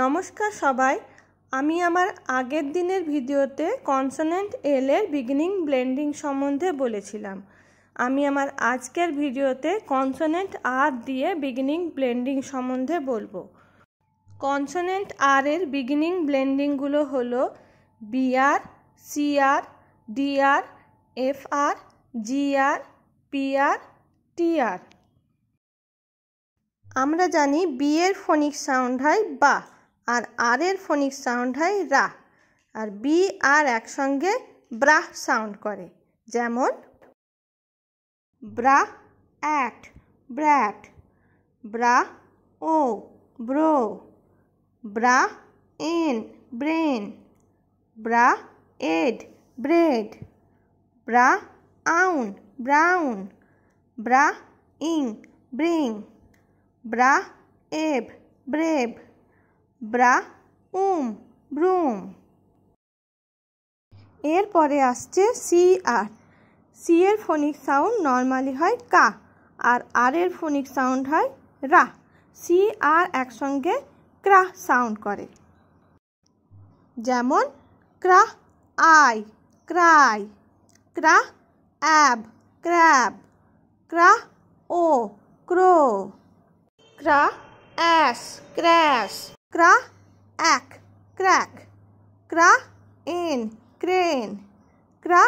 নমস্কার সবাই আমি আমার আগের দিনের ভিডিওতে কনসোনেন্ট এল এর বিগিনিং ব্লেন্ডিং সম্বন্ধে বলেছিলাম আমি আমার আজকের ভিডিওতে কনসোনেন্ট আর দিয়ে বিগিনিং ব্লেন্ডিং সম্বন্ধে বলবো কনসোনেন্ট আর এর বিগিনিং ব্লেন্ডিংগুলো হলো BR CR DR FR GR PR TR আমরা জানি বি এর ফোনিক সাউন্ড হয় বা আর আর এর ফোনিক সাউন্ড হয় রা আর বি আর একসঙ্গে ব্রাহ সাউন্ড করে যেমন bra at brat bra o bro bra en brain bra ed bread bra own brown bra ing bring bra ave brave bra oom broom এরপরে আসছে সি আর সি এর ফোনিক সাউন্ড নর্মালি হয় কা আর আর এর ফোনিক সাউন্ড হয় রা সি আর একসঙ্গে ক্রা সাউন্ড করে যেমন cra i cry cra ab crab cra o crow cra ash crash cra ack crack cra en crane cra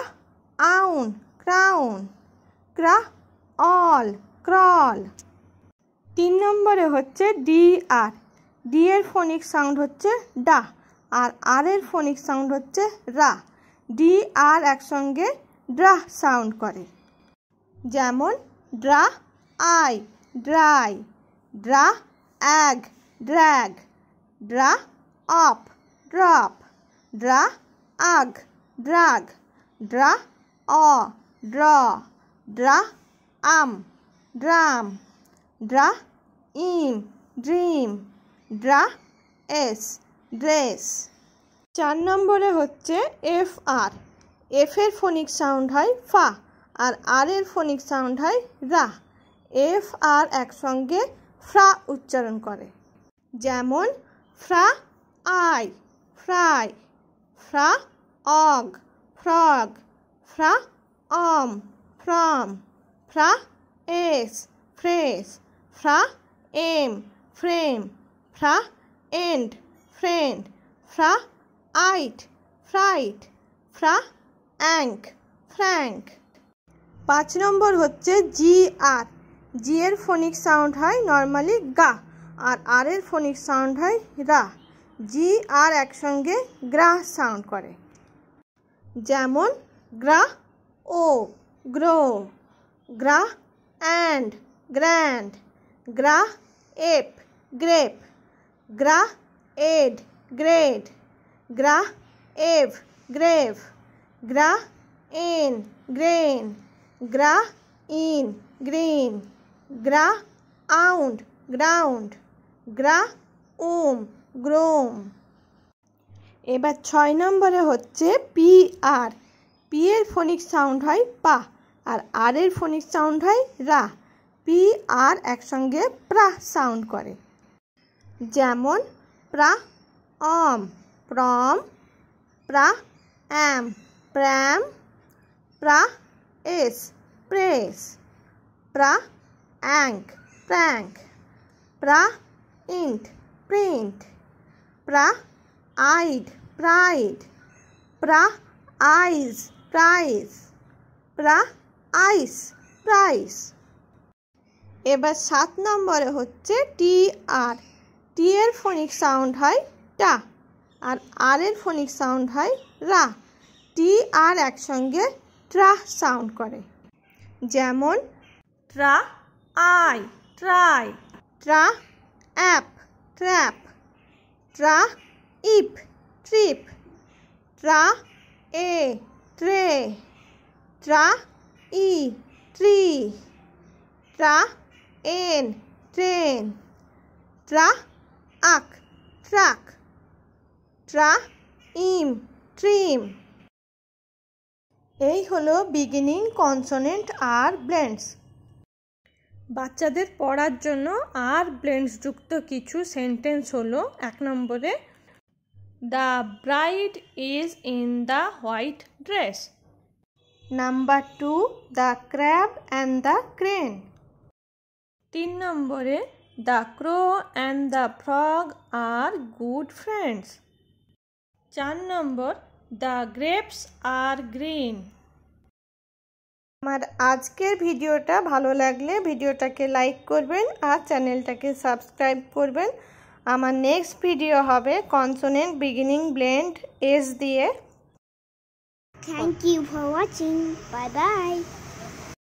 own crown cra all crawl তিন নম্বরে হচ্ছে ডি আর ডি এর ফোনিক সাউন্ড হচ্ছে ডা আর আর এর ফোনিক সাউন্ড হচ্ছে রা ডি আর একসঙ্গে ড্রা সাউন্ড করে যেমন dra i dry dra ag drag dra op drop dra ug drug dra aw draw dra um drum dra eem dream ড্রা S dress চার নম্বরে হচ্ছে এফ আর এফ এর ফোনিক সাউন্ড হয় ফা আর আর এর ফোনিক সাউন্ড হয় রা এফ আর একসঙ্গে ফ্রা উচ্চারণ করে যেমন fry fry frog frog from from fra ace phrase fra aim frame fra end friend fra it fright fra ank frank পাঁচ নম্বর হচ্ছে জি আর জি এর ফোনিক সাউন্ড হয় নর্মালি গা আর আর এর ফোনিক সাউন্ড হয় রা জি আর একসঙ্গে গ্রা সাউন্ড করে যেমন gra o grow gra and grand gra ape grape gra ade grade gra ave grave gra en grain gra een green gra ound ground gra om groom এবার ছয় নম্বরে হচ্ছে পি আর পি এর ফোনিক sound হয় পা আর আর এর ফোনিক sound হয় রা পি আর একসঙ্গে প্রা সাউন্ড করে যেমন প্রা অম প্রম প্রা অ্যাম প্র্যাম প্রা es press pra ank prank pra ide print pra pride prize pra price price এবার সাত নম্বরে হচ্ছে টি আর টি এর ফোনিক সাউন্ড হয় টা আর আর এর ফোনিক সাউন্ড হয় রা টি আর একসঙ্গে ট্রা সাউন্ড করে যেমন tra i try tra ap trap tra ip trip tra a tray tra e tree tra en train tra uck truck ট্রা ইম ট্রিম এই হলো বিগিনিং কনসোনেন্ট আর ব্লেন্ডস বাচ্চাদের পড়ার জন্য আর ব্লেন্ডসযুক্ত কিছু সেন্টেন্স হলো এক নম্বরে the bride is in the white dress number two the crab and the crane তিন নম্বরে the crow and the frog are good friends চার নম্বর দ্য গ্রেপস আর গ্রিন আমার আজকের ভিডিওটা ভালো লাগলে ভিডিওটাকে লাইক করবেন আর চ্যানেলটাকে সাবস্ক্রাইব করবেন আমার নেক্সট ভিডিও হবে কনসোনেন্ট বিগিনিং ব্লেন্ড এস দিয়ে thank you for watching bye by